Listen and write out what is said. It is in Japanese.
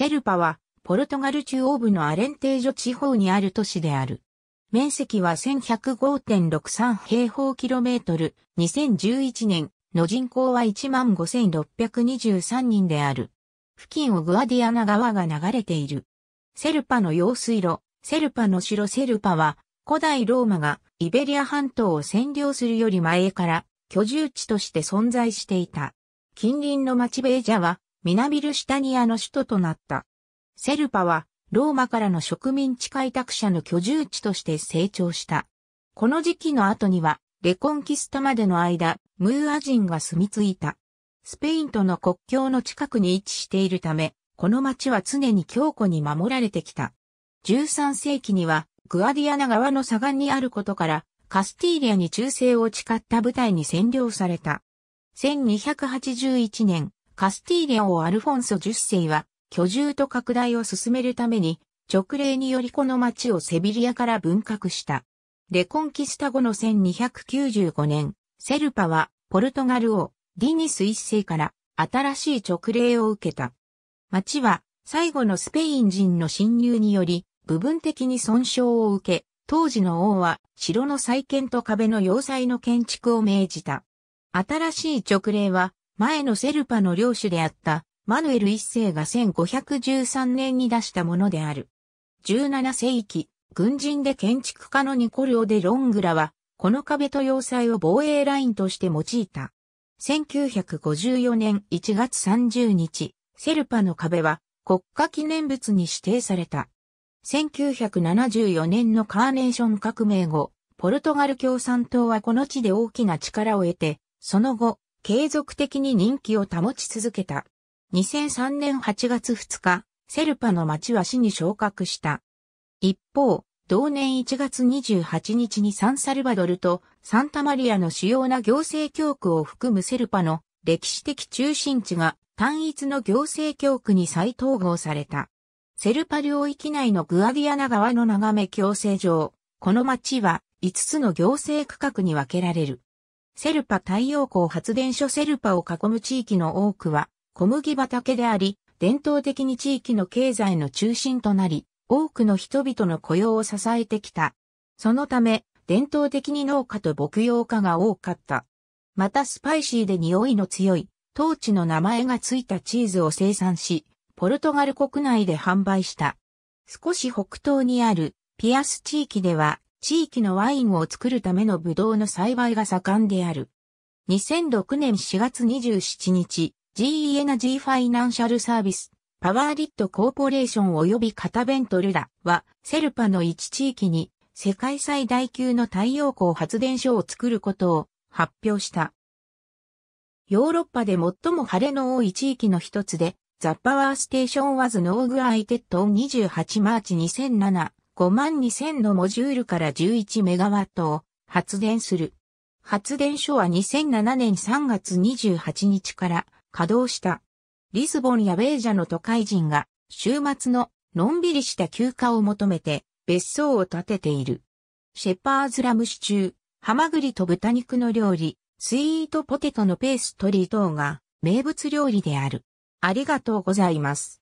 セルパは、ポルトガル中央部のアレンテージョ地方にある都市である。面積は1105.63平方キロメートル、2011年の人口は15,623人である。付近をグアディアナ川が流れている。セルパの用水路、セルパの城セルパは、古代ローマがイベリア半島を占領するより前から居住地として存在していた。近隣の町ベージャは南ルシタニアの首都となった。セルパは、ローマからの植民地開拓者の居住地として成長した。この時期の後には、レコンキスタまでの間、ムーア人が住み着いた。スペインとの国境の近くに位置しているため、この町は常に強固に守られてきた。13世紀には、グアディアナ川の左岸にあることから、カスティーリアに忠誠を誓った部隊に占領された。1281年、カスティーリャ王アルフォンソ10世は、居住と拡大を進めるために、直令によりこの町をセビリアから分割した。レコンキスタ後の1295年、セルパはポルトガル王ディニス一世から新しい直令を受けた。町は最後のスペイン人の侵入により部分的に損傷を受け、当時の王は城の再建と壁の要塞の建築を命じた。新しい直令は前のセルパの領主であったマヌエル一世が1513年に出したものである。17世紀、軍人で建築家のニコルオ・デ・ロングラは、この壁と要塞を防衛ラインとして用いた。1954年1月30日、セルパの壁は国家記念物に指定された。1974年のカーネーション革命後、ポルトガル共産党はこの地で大きな力を得て、その後、継続的に人気を保ち続けた。2003年8月2日、セルパの町は市に昇格した。一方、同年1月28日にサンサルバドルとサンタマリアの主要な行政教区を含むセルパの歴史的中心地が単一の行政教区に再統合された。セルパ領域内のグアディアナ川の眺め強制上、この町は5つの行政区画に分けられる。セルパ太陽光発電所セルパを囲む地域の多くは小麦畑であり、伝統的に地域の経済の中心となり、多くの人々の雇用を支えてきた。そのため、伝統的に農家と牧羊家が多かった。またスパイシーで匂いの強い、当地の名前がついたチーズを生産し、ポルトガル国内で販売した。少し北東にあるピアス地域では地域のワインを作るためのブドウの栽培が盛んである。2006年4月27日、GE f i n a ファイナンシャルサービス、パワーリットコーポレーション及びカタベントルラは、セルパの一地域に世界最大級の太陽光発電所を作ることを発表した。ヨーロッパで最も晴れの多い地域の一つで、ザ・パワーステーション・ワズ・ノーグ・アイテッド28マーチ2007 5万2000のモジュールから11メガワットを発電する。発電所は2007年3月28日から稼働した。リスボンやベージャの都会人が週末ののんびりした休暇を求めて別荘を建てている。シェパーズラムシチュー、ハマグリと豚肉の料理、スイートポテトのペーストリー等が名物料理である。ありがとうございます。